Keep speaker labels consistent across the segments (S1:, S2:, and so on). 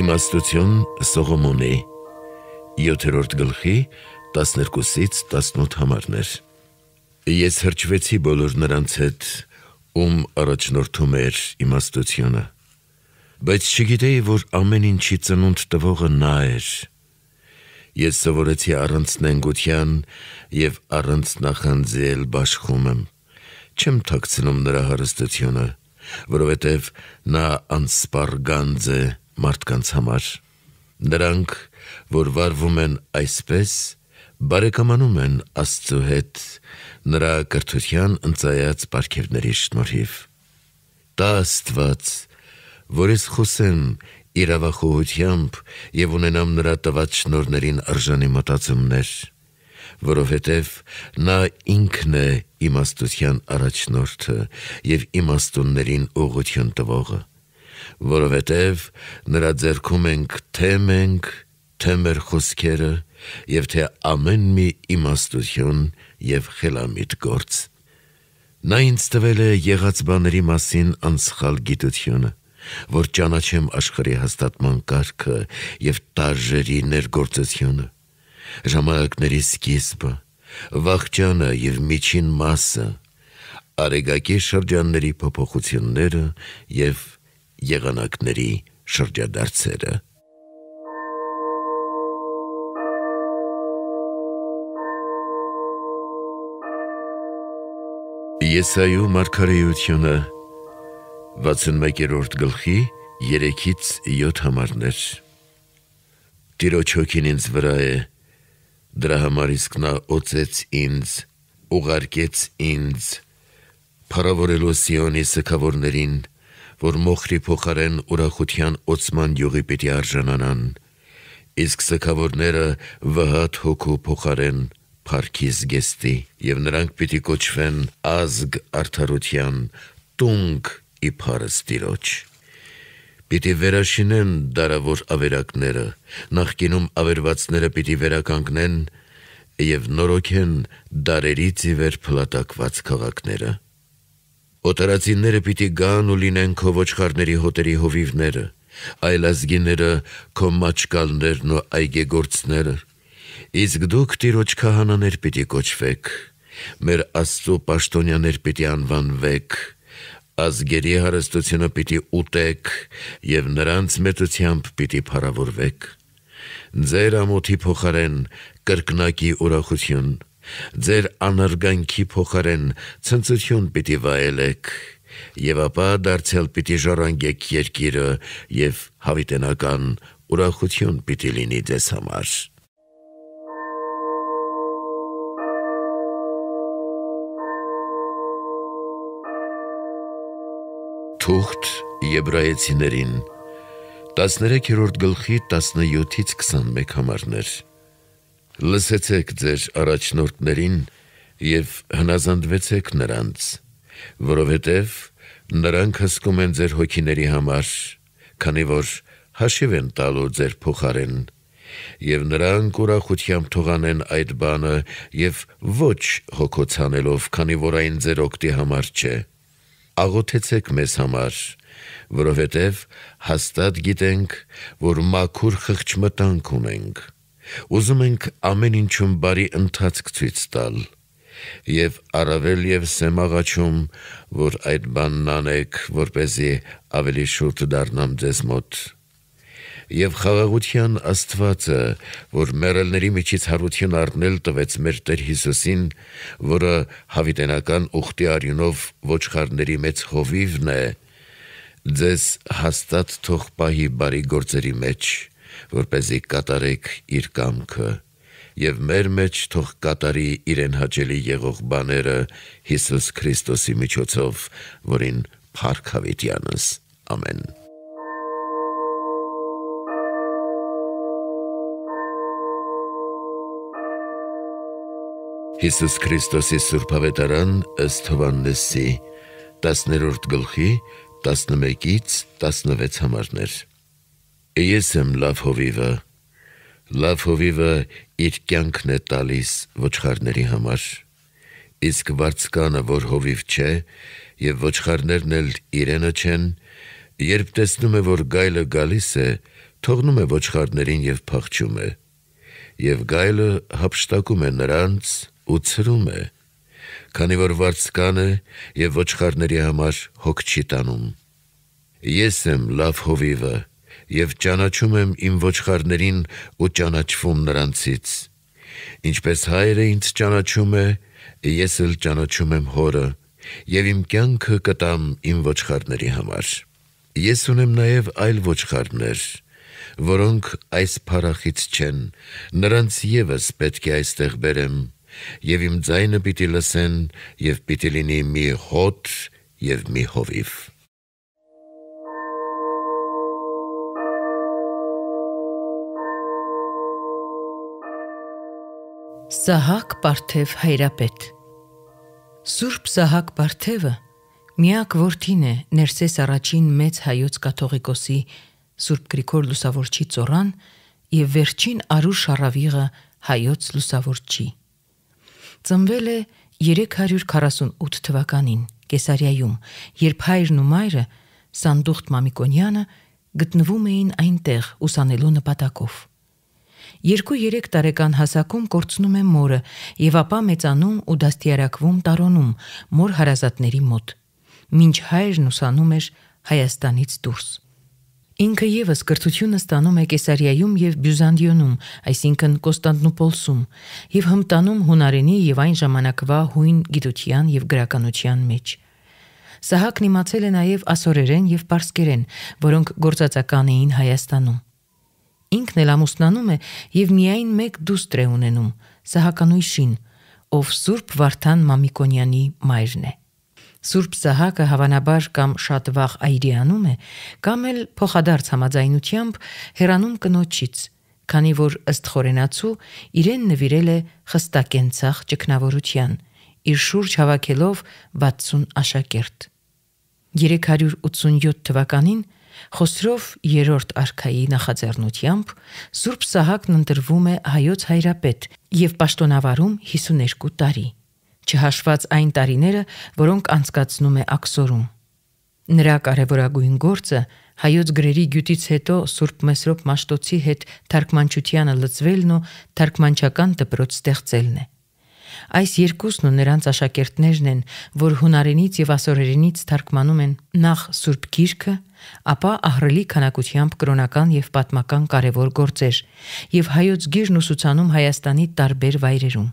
S1: Իմաստություն
S2: Սողոմոնի 7-րդ գլխի 12-ից 18 համարներ։ Ես հրճվեցի բոլոր նրանց հետ, ում առաջնորդում էր իմաստությունը։ Բայց չգիտեի, որ ամեն ինչի ծնունդ տվողը նա էր։ Ես սովորեցի առանց նենգության եւ առանց նախանձել բաշխում եմ։ Չեմ թաքցնում նրա հարստությունը, որովհետեւ նա անսպառ գանձ է, մարդկանց համար։ Նրանք, որ վարվում են այսպես, բարեկամանում են Աստծո հետ նրա կրթության ընծայած պարգևների շնորհիվ։ Տա Աստված, որ ես խոսեմ իրավախոհությամբ եւ ունենամ նրա տված շնորներին արժանի մտածումներ, որովհետև նա ինքն է իմաստության առաջնորդը եւ իմաստուններին ուղղություն տվողը որովհետև նրա ձեռքում ենք թե մենք, թե մեր խոսքերը եւ թե ամեն մի իմաստություն եւ խելամիտ գործ։ Նա ինձ տվել է եղած բաների մասին անսխալ գիտությունը, որ ճանաչեմ աշխարհի հաստատման կարգը եւ տարժերի ներգործությունը, ժամանակների սկիզբը, վաղճանը եւ միջին մասը, արեգակի շրջանների փոփոխությունները եւ եղանակների շրջադարձերը։ Եսայու մարգարեությունը 61-րդ գլխի 3-ից 7 համարներ։ Տիրոջ հոգին ինձ վրա է, դրա համար իսկ նա օծեց ինձ, ուղարկեց ինձ, փառավորելու Սիոնի սքավորներին, որ մոխրի փոխարեն ուրախության օծման յուղի պիտի արժանանան, իսկ սքավորները վհատ հոգու փոխարեն Փարքիս գեստի եւ նրանք պիտի կոչվեն ազգ արդարության տունգ իբարս տիրոջ։ Պիտի վերաշինեն դարավոր ավերակները, նախկինում ավերվածները պիտի վերականգնեն եւ նորոգեն դարերից ի վեր փլատակված քաղաքները։ Օտարացիները պիտի գան ու լինեն քո ոչխարների հոտերի հովիվները, այլ ազգիները քո մաչկալներն ու այգեգործները։ Իսկ դուք տիրոջ քահանաներ պիտի կոչվեք, մեր Աստծո պաշտոնյաներ պիտի անվանվեք, ազգերի հարստությունը պիտի ուտեք եւ նրանց մեծությամբ պիտի փառավորվեք։ Ձեր ամոթի փոխարեն կրկնակի ուրախություն Ձեր անարգանքի փոխարեն ցնծություն պիտի վայելեք, եւ ապա դարձյալ պիտի ժառանգեք երկիրը եւ հավիտենական ուրախություն պիտի լինի ձեզ համար։ Թուղթ եբրայեցիներին 13-րդ գլխի 17-ից 21 համարներ։ Լսեցեք ձեր առաջնորդներին եւ հնազանդվեցեք նրանց, որովհետեւ նրանք հսկում են ձեր հոգիների համար, քանի որ հաշիվ են տալու ձեր փոխարեն եւ նրանք ուրախությամբ թողանեն այդ բանը եւ ոչ հոգոցանելով, քանի որ այն ձեր օգտի համար չէ։ Աղոթեցեք մեզ համար, որովհետև հաստատ գիտենք, որ մաքուր խղճ մտանք ունենք։ Ուզում ենք ամեն ինչում բարի ընթացք ցույց տալ եւ առավել եւ սեմաղաչում, որ այդ բանն անեք, որ เป զի ավելի շուտ դառնամ ձեզ մոտ։ Եվ խաղաղության Աստվածը, որ մերելների միջից հարություն առնել տվեց մեր Տեր Հիսուսին, որը հավիտենական ուխտի արյունով ոչխարների մեծ հովիվն է, ձեզ հաստատ թող պահի բարի գործերի մեջ որ เป զի կատարեք իր կամքը եւ մեր մեջ թող կատարի իրեն հաճելի եղող բաները Հիսուս Քրիստոսի միջոցով, որին Փարքավիտյանս։ Ամեն։ Հիսուս Քրիստոսի Սուրբ Ավետարան ըստ Հովաննեսի 10-րդ գլխի 11-ից 16 համարներ։ Ես եմ լավ հովիվը։ Լավ հովիվը իր կյանքն է տալիս ոչխարների համար։ Իսկ վարձկանը, որ հովիվ չէ, եւ ոչխարներն էլ իրենը չեն, երբ տեսնում է, որ գայլը գալիս է, թողնում է ոչխարներին եւ փախչում է։ Եվ գայլը հապշտակում է նրանց ու ցրում է, քանի որ վարձկանը եւ ոչխարների համար հոգ չի տանում։ Ես եմ լավ հովիվը եւ ճանաչում եմ իմ ոչխարներին ու ճանաչվում նրանցից։ Ինչպես հայրը ինձ ճանաչում է, ես էլ ճանաչում եմ հորը եւ իմ կյանքը կտամ իմ ոչխարների համար։ Ես ունեմ նաեւ այլ ոչխարներ, որոնք այս փարախից չեն, նրանց եւս պետք է այստեղ բերեմ, եւ իմ ձայնը պիտի լսեն եւ պիտի լինի մի հոտ եւ մի հովիվ։
S1: Սահակ Պարթև հայրապետ Սուրբ Սահակ Պարթևը միակ որդին է Ներսես առաջին մեծ հայոց կաթողիկոսի Սուրբ Գրիգոր Լուսավորչի ծորան եւ վերջին Արու Շարավիղը հայոց լուսավորչի։ Ծնվել է 348 թվականին Կեսարիայում, երբ հայրն ու մայրը Սանդուղտ Մամիկոնյանը գտնվում էին այնտեղ ուսանելու նպատակով։ 2-3 տարեկան հասակում կորցնում է մորը եւ ապա մեծանում ու դաստիարակվում տարոնում մոր հարազատների մոտ։ Մինչ հայրն ուսանում էր Հայաստանից դուրս։ Ինքը եւս կրթությունը ստանում է Կեսարիայում եւ Բյուզանդիոնում, այսինքն Կոստանդնուպոլսում, եւ հմտանում հունարենի եւ այն ժամանակվա հույն գիտության եւ գրականության մեջ։ Սահակն իմացել է նաեւ ասորերեն եւ պարսկերեն, որոնք գործածական էին Հայաստանում։ Ինքն էլ ամուսնանում է եւ միայն մեկ դուստր է ունենում՝ Սահականույշին, ով Սուրբ Վարդան Մամիկոնյանի մայրն է։ Սուրբ Սահակը հավանաբար կամ շատ վաղ այրիանում է, կամ էլ փոխադարձ համաձայնությամբ հեռանում կնոջից, քանի որ ըստ խորենացու իրեն նվիրել է խստակենցախ ճգնավորության, իր շուրջ հավաքելով 60 աշակերտ։ 387 թվականին Խոսրով երրորդ արքայի նախաձեռնությամբ Սուրբ Սահակն ընտրվում է հայոց հայրապետ եւ պաշտոնավարում 52 տարի, չհաշված այն տարիները, որոնք անցկացնում է Աքսորում։ Նրա կարևորագույն գործը հայոց գրերի գյուտից հետո Սուրբ Մեսրոպ Մաշտոցի հետ թարգմանչությանը լծվելն ու թարգմանչական դպրոց ստեղծելն է։ Այս երկուսն ու նրանց աշակերտներն են, որ հունարենից եւ ասորերենից թարգմանում են նախ Սուրբ Գիրքը, ապա ահրելի քանակությամբ կրոնական եւ պատմական կարևոր գործեր եւ հայոց գիրն ուսուցանում Հայաստանի տարբեր վայրերում։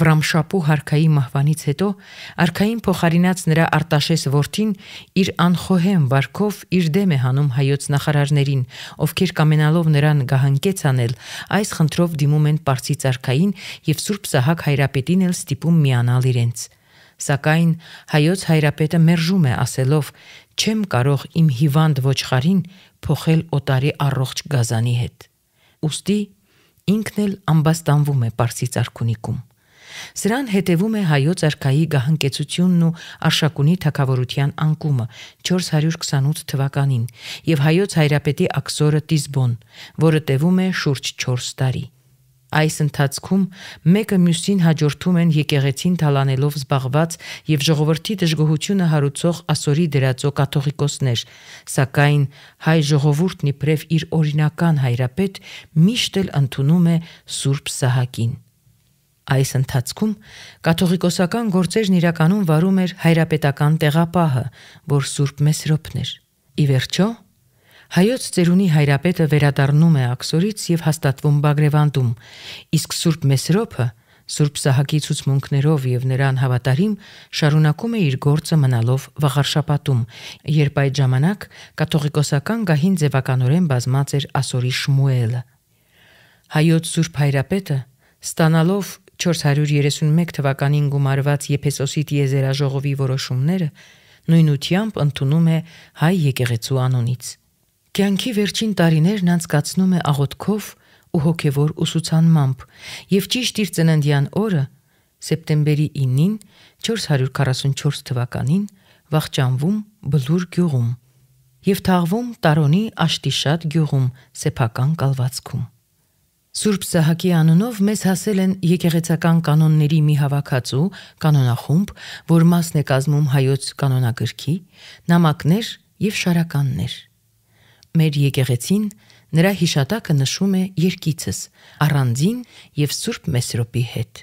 S1: Վրամշապու հարկայի մահվանից հետո արքային փոխարինած նրա արտաշես որդին իր անխոհեմ վարկով իր դեմ է հանում հայոց նախարարներին, ովքեր կամենալով նրան գահանկեց անել, այս խնդրով դիմում են Պարսից արքային եւ Սուրբ Սահակ հայրապետին էլ ստիպում միանալ իրենց։ Սակայն հայոց հայրապետը մերժում է ասելով. «Չեմ կարող իմ հիվանդ ոչխարին փոխել օտարի առողջ գազանի հետ»։ Ոստի ինքն էլ ամբաստանվում է Պարսից արքունիկում։ Սրան հետևում է հայոց արքայի գահանկեցությունն ու Արշակունի թակավորության անկումը 428 թվականին եւ հայոց հայրապետի աքսորը Տիզբոն, որը տևում է շուրջ 4 տարի։ Այս ընթացքում մեկը մյուսին հաջորդում են եկեղեցին թալանելով զբաղված եւ ժողովրդի դժգոհությունը հարուցող ասորի դրածո կաթողիկոսներ, սակայն հայ ժողովուրդն իբրև իր օրինական հայրապետ միշտ էլ ընդունում է Սուրբ Սահակին։ Այս ընթացքում կաթողիկոսական գործերն իրականում վարում էր հայրապետական տեղապահը, որ Սուրբ Մեսրոպն էր։ Ի վերջո, հայոց ծերունի հայրապետը վերադառնում է Աքսորից եւ հաստատվում Բագրևանդում, իսկ Սուրբ Մեսրոպը Սուրբ Սահակի ցուցմունքներով եւ նրան հավատարիմ շարունակում է իր գործը մնալով վաղարշապատում, երբ այդ ժամանակ կաթողիկոսական գահին ձևականորեն բազմած էր Ասորի Շմուելը։ Հայոց Սուրբ Հայրապետը ստանալով 431 թվականին գումարված Եփեսոսի տիեզերաժողովի որոշումները նույն ությամբ ընդունում է հայ եկեղեցու անունից։ Կյանքի վերջին տարիներն անցկացնում է աղոթքով ու հոգևոր ուսուցանմամբ, եւ ճիշտ իր ծննդյան օրը սեպտեմբերի 9-ին 444 թվականին վախճանվում Բլուր գյուղում եւ թաղվում Տարոնի Աշտիշատ գյուղում սեփական կալվածքում։ Սուրբ Սահակի անունով մեզ հասել են եկեղեցական կանոնների մի հավաքածու, կանոնախումբ, որ մասն է կազմում հայոց կանոնագրքի, նամակներ եւ շարականներ։ Մեր եկեղեցին նրա հիշատակը նշում է երկիցս, առանձին եւ Սուրբ Մեսրոպի հետ։